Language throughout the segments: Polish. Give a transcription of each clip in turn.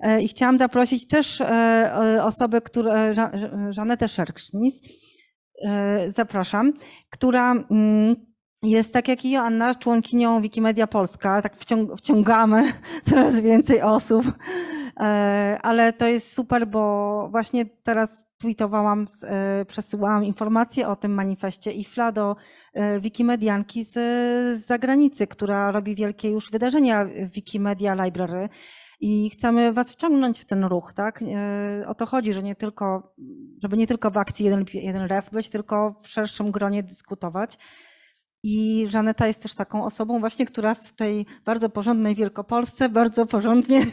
E, I chciałam zaprosić też e, e, osobę, która Żanetę Szerksznic, zapraszam, która mm, jest tak jak i Joanna, członkinią Wikimedia Polska. Tak wciągamy coraz więcej osób, ale to jest super, bo właśnie teraz tweetowałam, przesyłałam informacje o tym manifestie IFLA do Wikimedianki z, z zagranicy, która robi wielkie już wydarzenia Wikimedia Library i chcemy Was wciągnąć w ten ruch, tak? E, o to chodzi, że nie tylko, żeby nie tylko w akcji jeden, jeden ref być, tylko w szerszym gronie dyskutować. I Żaneta jest też taką osobą właśnie, która w tej bardzo porządnej Wielkopolsce bardzo porządnie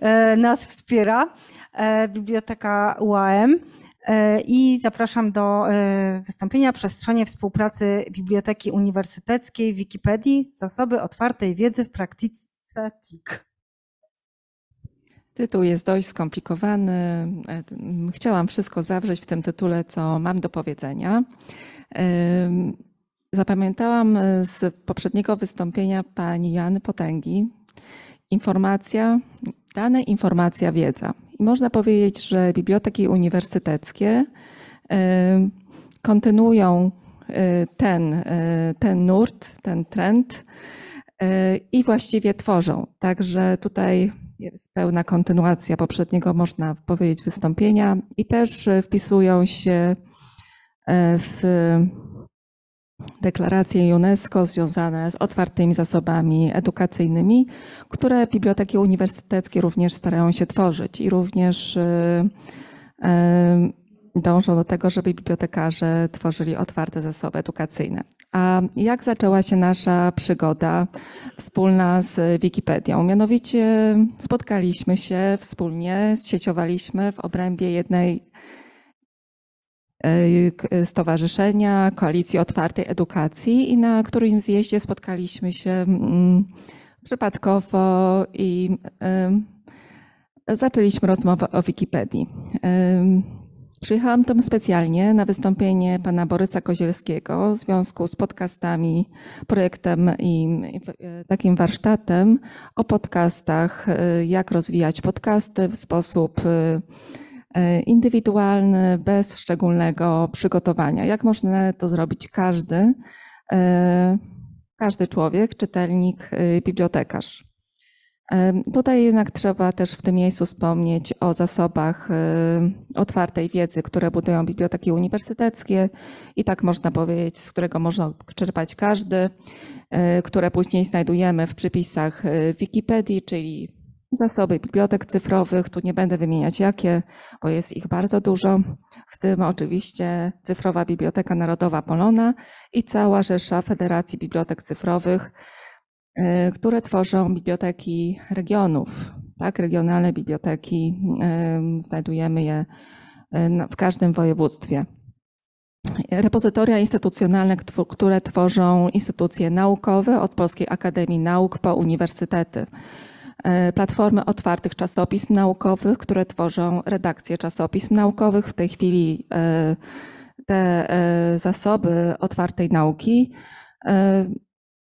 e, nas wspiera. E, Biblioteka UAM i zapraszam do wystąpienia Przestrzenie Współpracy Biblioteki Uniwersyteckiej Wikipedii Zasoby Otwartej Wiedzy w Praktyce TIC. Tytuł jest dość skomplikowany. E, chciałam wszystko zawrzeć w tym tytule, co mam do powiedzenia. Zapamiętałam e, z poprzedniego wystąpienia pani Jany Potęgi informacja, dane, informacja, wiedza. I można powiedzieć, że biblioteki uniwersyteckie e, kontynuują ten, ten nurt, ten trend E, i właściwie tworzą. Także tutaj jest pełna kontynuacja poprzedniego, można powiedzieć, wystąpienia i też e, wpisują się e, w deklaracje UNESCO związane z otwartymi zasobami edukacyjnymi, które biblioteki uniwersyteckie również starają się tworzyć i również dążą do tego, żeby bibliotekarze tworzyli otwarte zasoby edukacyjne. A jak zaczęła się nasza przygoda wspólna z Wikipedią? Mianowicie spotkaliśmy się wspólnie, sieciowaliśmy w obrębie jednej e, Stowarzyszenia Koalicji Otwartej Edukacji i na którymś zjeździe spotkaliśmy się mm, przypadkowo i e, zaczęliśmy rozmowę o Wikipedii. E, Przyjechałam tam specjalnie na wystąpienie pana Borysa Kozielskiego w związku z podcastami, projektem i e, takim warsztatem o podcastach, e, jak rozwijać podcasty w sposób e, indywidualny, bez szczególnego przygotowania. Jak można to zrobić każdy, każdy człowiek, czytelnik, bibliotekarz. Tutaj jednak trzeba też w tym miejscu wspomnieć o zasobach otwartej wiedzy, które budują biblioteki uniwersyteckie i tak można powiedzieć, z którego można czerpać każdy, e, które później znajdujemy w przypisach e, Wikipedii, czyli zasoby bibliotek cyfrowych. Tu nie będę wymieniać jakie, bo jest ich bardzo dużo, w tym oczywiście Cyfrowa Biblioteka Narodowa Polona i cała Rzesza Federacji Bibliotek Cyfrowych E, które tworzą biblioteki regionów, tak, regionalne biblioteki, e, znajdujemy je e, w każdym województwie. Repozytoria instytucjonalne, które tworzą instytucje naukowe od Polskiej Akademii Nauk po uniwersytety. Platformy otwartych czasopism naukowych, które tworzą redakcje czasopism naukowych. W tej chwili te zasoby otwartej nauki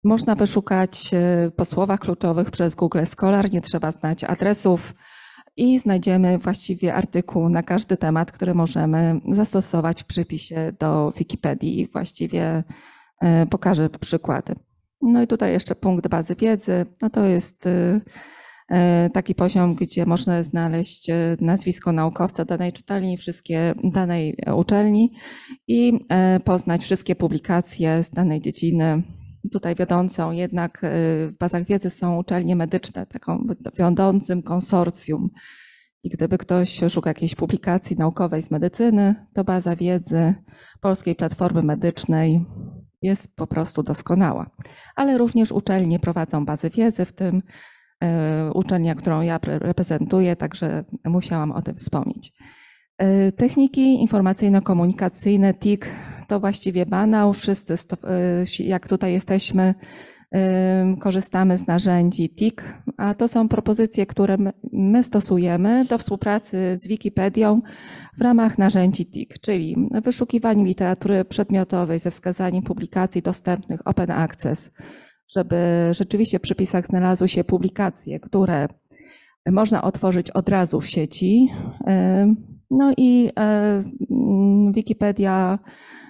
można wyszukać e, po słowach kluczowych przez Google Scholar, nie trzeba znać adresów i znajdziemy właściwie artykuł na każdy temat, który możemy zastosować w przypisie do Wikipedii i właściwie e, pokażę przykłady. No i tutaj jeszcze punkt bazy wiedzy. No to jest e, taki poziom, gdzie można znaleźć nazwisko naukowca danej czytelni, wszystkie danej uczelni i poznać wszystkie publikacje z danej dziedziny tutaj wiodącą jednak y, w bazach wiedzy są uczelnie medyczne, taką wiodącym konsorcjum. I gdyby ktoś szukał jakiejś publikacji naukowej z medycyny, to baza wiedzy Polskiej Platformy Medycznej jest po prostu doskonała. Ale również uczelnie prowadzą bazy wiedzy, w tym y, uczelnia, którą ja reprezentuję, także musiałam o tym wspomnieć. E, techniki informacyjno-komunikacyjne, (Tik) to właściwie banał. Wszyscy, e, jak tutaj jesteśmy, e, korzystamy z narzędzi Tik, a to są propozycje, które my stosujemy do współpracy z Wikipedią w ramach narzędzi Tik, czyli wyszukiwanie literatury przedmiotowej ze wskazaniem publikacji dostępnych Open Access, żeby rzeczywiście w przypisach znalazły się publikacje, które można otworzyć od razu w sieci no i e, mm, Wikipedia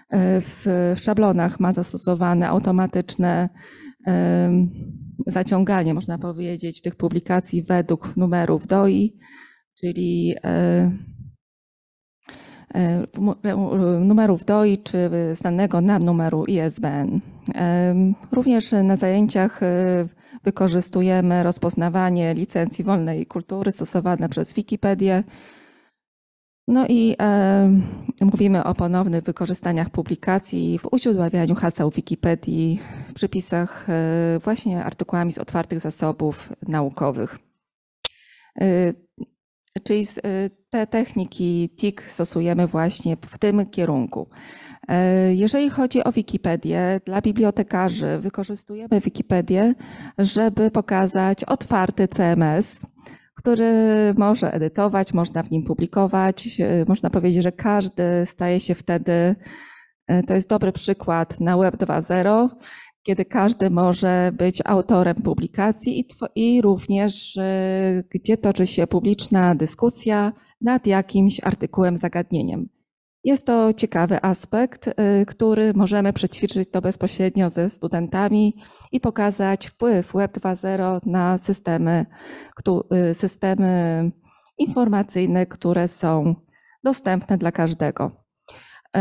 e, w szablonach ma zastosowane automatyczne e, zaciąganie, można powiedzieć, tych publikacji według numerów DOI, czyli numerów DOI czy znanego nam numeru ISBN. Również na zajęciach wykorzystujemy rozpoznawanie licencji wolnej kultury stosowane przez Wikipedię no i e, mówimy o ponownych wykorzystaniach publikacji w uśródławianiu haseł Wikipedii w przypisach e, właśnie artykułami z otwartych zasobów naukowych. E, czyli te techniki TIC stosujemy właśnie w tym kierunku. Jeżeli chodzi o Wikipedię, dla bibliotekarzy wykorzystujemy Wikipedię, żeby pokazać otwarty CMS, który może edytować, można w nim publikować. E, można powiedzieć, że każdy staje się wtedy, e, to jest dobry przykład na Web 2.0, kiedy każdy może być autorem publikacji i, i również e, gdzie toczy się publiczna dyskusja nad jakimś artykułem, zagadnieniem. Jest to ciekawy aspekt, y, który możemy przećwiczyć to bezpośrednio ze studentami i pokazać wpływ Web 2.0 na systemy, y, systemy informacyjne, które są dostępne dla każdego. Y,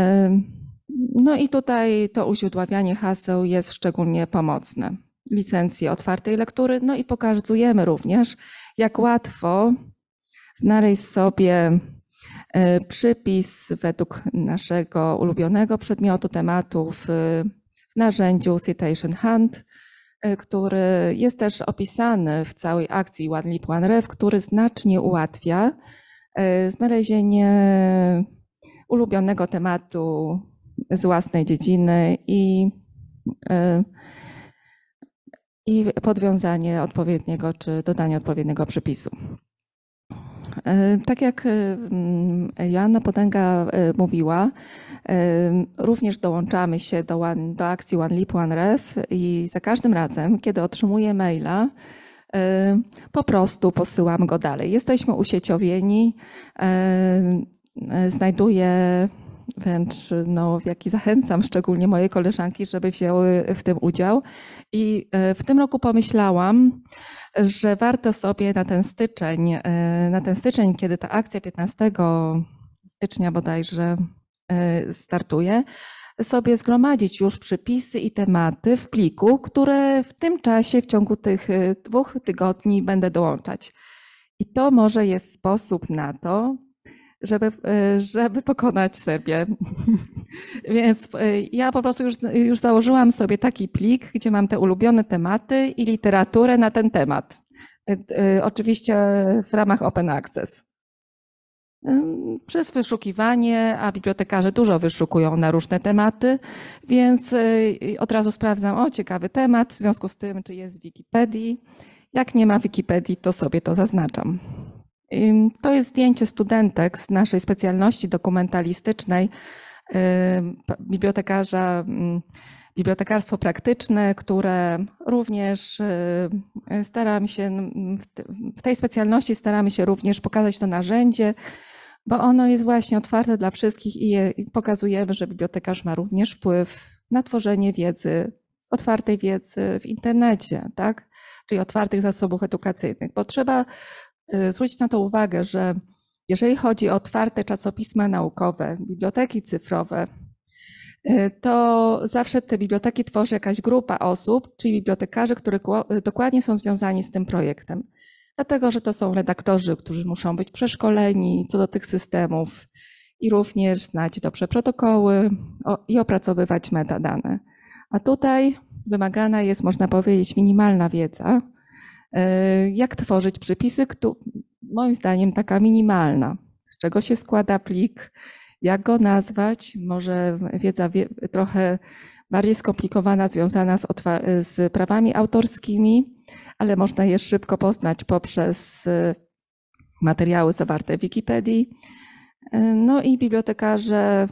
no i tutaj to uźródławianie haseł jest szczególnie pomocne. Licencje otwartej lektury, no i pokazujemy również, jak łatwo znaleźć sobie E, przypis według naszego ulubionego przedmiotu, tematu e, w narzędziu Citation Hunt, e, który jest też opisany w całej akcji One Leap One Ref, który znacznie ułatwia znalezienie ulubionego tematu z własnej dziedziny i, i podwiązanie odpowiedniego czy dodanie odpowiedniego przypisu. E, tak jak e, Joanna Potęga e, mówiła, również dołączamy się do, one, do akcji One Lip, One Ref i za każdym razem, kiedy otrzymuję maila, po prostu posyłam go dalej. Jesteśmy usieciowieni, znajduję wręcz no, w jaki zachęcam szczególnie moje koleżanki, żeby wzięły w tym udział. I w tym roku pomyślałam, że warto sobie na ten styczeń, e, na ten styczeń, kiedy ta akcja 15 stycznia bodajże e, startuje, sobie zgromadzić już przypisy i tematy w pliku, które w tym czasie, w ciągu tych e, dwóch tygodni będę dołączać. I to może jest sposób na to, żeby, e, żeby pokonać Serbię. Więc e, ja po prostu już, już założyłam sobie taki plik, gdzie mam te ulubione tematy i literaturę na ten temat. E, oczywiście w ramach Open Access. Przez wyszukiwanie, a bibliotekarze dużo wyszukują na różne tematy, więc od razu sprawdzam, o ciekawy temat, w związku z tym, czy jest w Wikipedii. Jak nie ma Wikipedii, to sobie to zaznaczam. To jest zdjęcie studentek z naszej specjalności dokumentalistycznej, bibliotekarza, bibliotekarstwo praktyczne, które również y, staram się, w tej specjalności staramy się również pokazać to narzędzie, bo ono jest właśnie otwarte dla wszystkich i, i pokazujemy, że bibliotekarz ma również wpływ na tworzenie wiedzy, otwartej wiedzy w internecie, tak? czyli otwartych zasobów edukacyjnych, bo trzeba Y, zwrócić na to uwagę, że jeżeli chodzi o otwarte czasopisma naukowe, biblioteki cyfrowe, y, to zawsze te biblioteki tworzy jakaś grupa osób, czyli bibliotekarzy, którzy dokładnie są związani z tym projektem. Dlatego, że to są redaktorzy, którzy muszą być przeszkoleni co do tych systemów i również znać dobrze protokoły i opracowywać metadane. A tutaj wymagana jest, można powiedzieć, minimalna wiedza, E, jak tworzyć przepisy, które, moim zdaniem taka minimalna, z czego się składa plik, jak go nazwać, może wiedza wie, trochę bardziej skomplikowana, związana z, z, prawami autorskimi, ale można je szybko poznać poprzez e, materiały zawarte w Wikipedii. E, no i bibliotekarze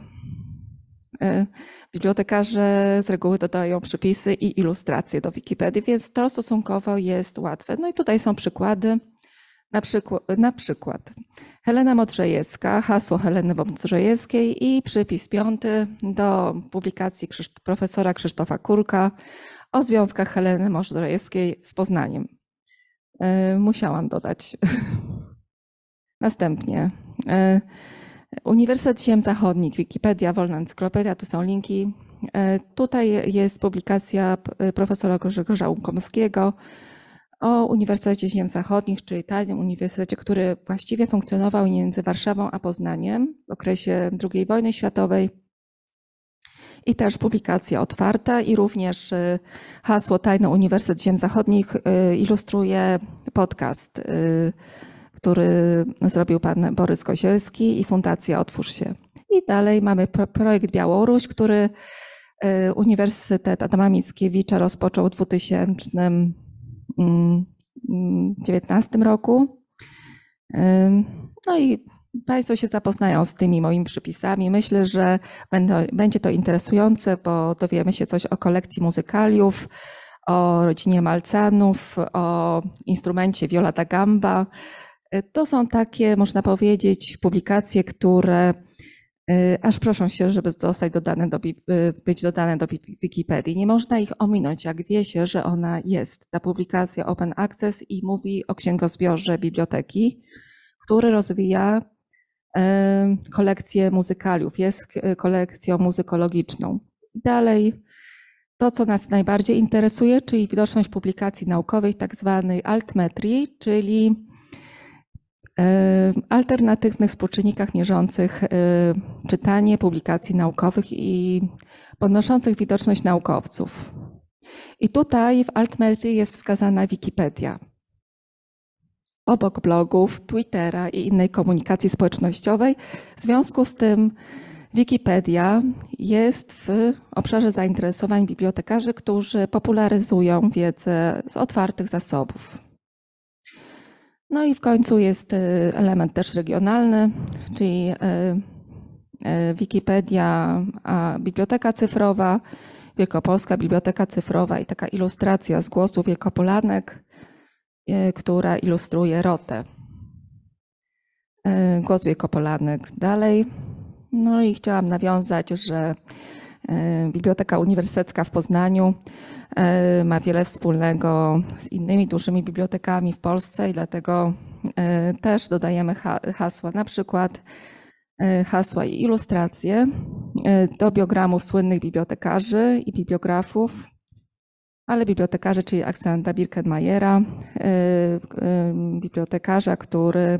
E, bibliotekarze z reguły dodają przypisy i ilustracje do Wikipedii, więc to stosunkowo jest łatwe. No i tutaj są przykłady. Na przykład, na przykład Helena Modrzejewska, hasło Heleny Modrzejewskiej i przypis piąty do publikacji profesora Krzysztofa Kurka o związkach Heleny Modrzejewskiej z Poznaniem. E, musiałam dodać. Następnie e, Uniwersytet Ziem Zachodnich, Wikipedia, Wolna Encyklopedia, tu są linki. E, tutaj jest publikacja e, profesora Grzegorza Łomkomskiego o Uniwersytecie Ziem Zachodnich, czyli tajnym uniwersytecie, który właściwie funkcjonował między Warszawą a Poznaniem w okresie II wojny światowej. I też publikacja otwarta i również e, hasło Tajny Uniwersytet Ziem Zachodnich ilustruje podcast który zrobił pan Borys Kozielski i Fundacja Otwórz się. I dalej mamy projekt Białoruś, który y, Uniwersytet Adama Mickiewicza rozpoczął w 2019 mm, mm, roku. Y, no i Państwo się zapoznają z tymi moimi przypisami. Myślę, że będzie to interesujące, bo dowiemy się coś o kolekcji muzykaliów, o rodzinie Malcanów, o instrumencie Viola da Gamba, Y, to są takie, można powiedzieć, publikacje, które y, aż proszą się, żeby zostać dodane do, y, być dodane do Wikipedii. Nie można ich ominąć, jak wie się, że ona jest. Ta publikacja Open Access i mówi o księgozbiorze biblioteki, który rozwija kolekcję muzykaliów, jest kolekcją muzykologiczną. Dalej, to co nas najbardziej interesuje, czyli widoczność publikacji naukowych, tak zwanej altmetrii, czyli E, alternatywnych współczynnikach mierzących e, czytanie publikacji naukowych i podnoszących widoczność naukowców. I tutaj w altmetrii jest wskazana Wikipedia. Obok blogów, Twittera i innej komunikacji społecznościowej, w związku z tym Wikipedia jest w obszarze zainteresowań bibliotekarzy, którzy popularyzują wiedzę z otwartych zasobów. No i w końcu jest y, element też regionalny, czyli y, y, Wikipedia, Biblioteka Cyfrowa, Wielkopolska Biblioteka Cyfrowa i taka ilustracja z głosu Wielkopolanek, która ilustruje rotę. Głos Wielkopolanek dalej. No i chciałam nawiązać, że Biblioteka Uniwersytecka w Poznaniu E, ma wiele wspólnego z innymi dużymi bibliotekami w Polsce i dlatego e, też dodajemy hasła, na przykład e, hasła i ilustracje do biogramów słynnych bibliotekarzy i bibliografów, ale bibliotekarzy, czyli Aksenta Birkenmajera, bibliotekarza, który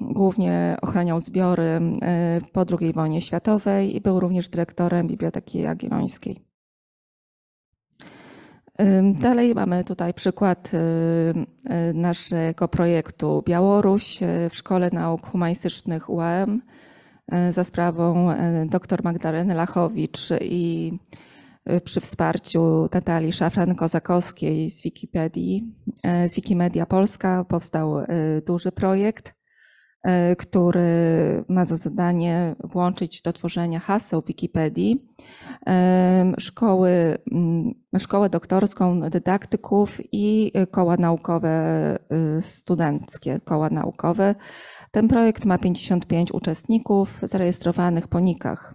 głównie ochraniał zbiory po II wojnie światowej i był również dyrektorem Biblioteki Jagiellońskiej. Dalej mamy tutaj przykład y, y, naszego projektu Białoruś y, w Szkole Nauk Humanistycznych UAM za sprawą dr Magdaleny Lachowicz i przy wsparciu Natalii Szafran-Kozakowskiej z Wikipedii, z Wikimedia Polska powstał duży projekt E, który ma za zadanie włączyć do tworzenia haseł Wikipedii e, szkoły, mm, szkołę doktorską dydaktyków i koła naukowe e, studenckie, koła naukowe. Ten projekt ma 55 uczestników zarejestrowanych po nikach.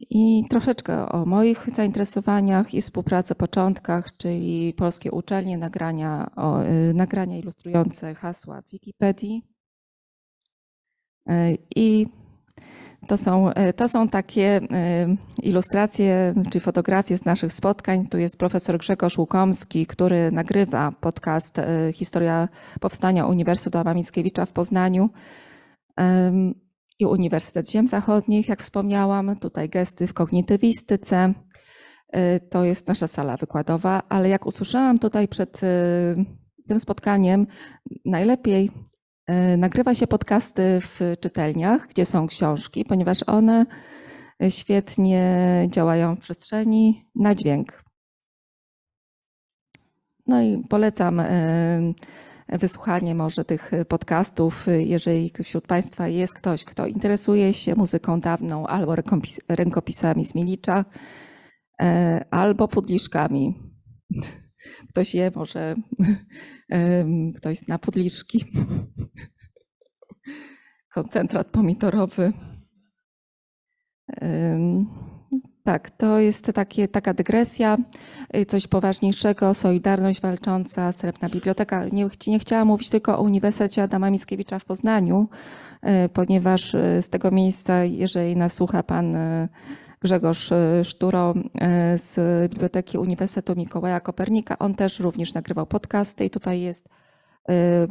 I troszeczkę o moich zainteresowaniach i współpracy początkach, czyli polskie uczelnie, nagrania, o, nagrania ilustrujące hasła w Wikipedii i to są, to są takie e, ilustracje czy fotografie z naszych spotkań. Tu jest profesor Grzegorz Łukomski, który nagrywa podcast e, Historia Powstania Uniwersytetu Adama Mickiewicza w Poznaniu i Uniwersytet Ziem Zachodnich, jak wspomniałam. Tutaj gesty w kognitywistyce. E, to jest nasza sala wykładowa, ale jak usłyszałam tutaj przed tym spotkaniem, najlepiej E, nagrywa się podcasty w czytelniach, gdzie są książki, ponieważ one świetnie działają w przestrzeni na dźwięk. No i polecam e, wysłuchanie może tych podcastów, jeżeli wśród Państwa jest ktoś, kto interesuje się muzyką dawną albo rękopisami z Milicza, e, albo pudliszkami. Ktoś je, może ktoś zna podliczki. Koncentrat pomidorowy. Tak, to jest takie, taka dygresja, y, coś poważniejszego, Solidarność Walcząca, Srebrna Biblioteka. Nie, nie chciałam mówić tylko o Uniwersytecie Adama Mickiewicza w Poznaniu, y, ponieważ y, z tego miejsca, jeżeli nas pan Grzegorz e, Szturo e, z Biblioteki Uniwersytetu Mikołaja Kopernika. On też również nagrywał podcasty i tutaj jest e,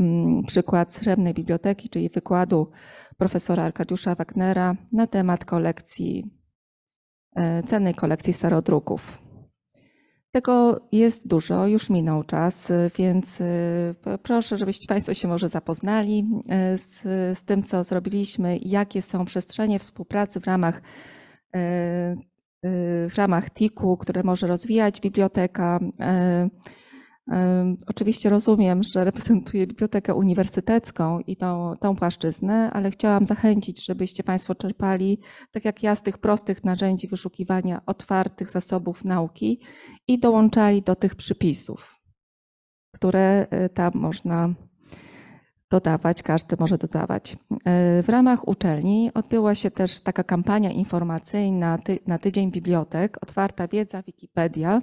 przykład Srebrnej Biblioteki, czyli wykładu profesora Arkadiusza Wagnera na temat kolekcji, cennej kolekcji starodruków. Tego jest dużo, już minął czas, więc proszę, żebyście Państwo się może zapoznali z, z tym, co zrobiliśmy, jakie są przestrzenie współpracy w ramach E, e, w ramach TIK-u, które może rozwijać biblioteka. E, oczywiście rozumiem, że reprezentuję Bibliotekę Uniwersytecką i tą, tą płaszczyznę, ale chciałam zachęcić, żebyście Państwo czerpali, tak jak ja, z tych prostych narzędzi wyszukiwania otwartych zasobów nauki i dołączali do tych przypisów, które tam można dodawać, każdy może dodawać. E, w ramach uczelni odbyła się też taka kampania informacyjna na Tydzień Bibliotek, Otwarta Wiedza, Wikipedia,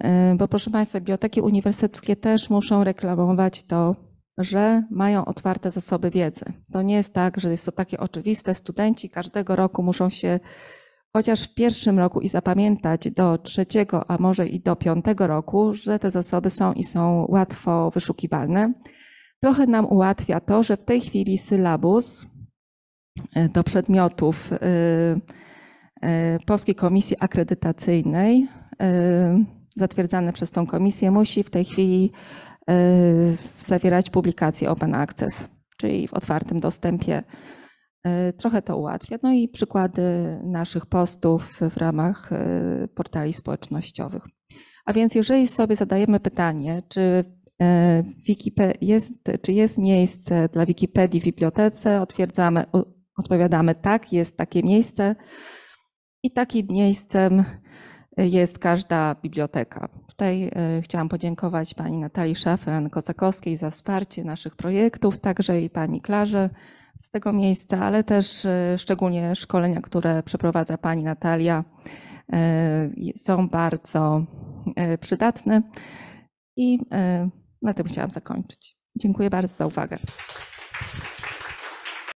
e, bo proszę Państwa, biblioteki uniwersyteckie też muszą reklamować to, że mają otwarte zasoby wiedzy. To nie jest tak, że jest to takie oczywiste. Studenci każdego roku muszą się chociaż w pierwszym roku i zapamiętać do trzeciego, a może i do piątego roku, że te zasoby są i są łatwo wyszukiwalne. Trochę nam ułatwia to, że w tej chwili sylabus e, do przedmiotów e, e, Polskiej Komisji Akredytacyjnej zatwierdzany przez tą komisję musi w tej chwili zawierać publikacje Open Access, czyli w otwartym dostępie. Trochę to ułatwia. No i przykłady naszych postów w ramach portali społecznościowych. A więc jeżeli sobie zadajemy pytanie, czy E, Wikiped- jest, czy jest miejsce dla Wikipedii w bibliotece? Otwierdzamy, odpowiadamy tak, jest takie miejsce. I takim miejscem e, jest każda biblioteka. Tutaj e, chciałam podziękować pani Natalii Szafran-Kocakowskiej za wsparcie naszych projektów, także i pani Klarze z tego miejsca, ale też szczególnie szkolenia, które przeprowadza pani Natalia, są bardzo przydatne. I na tym chciałam zakończyć. Dziękuję bardzo za uwagę.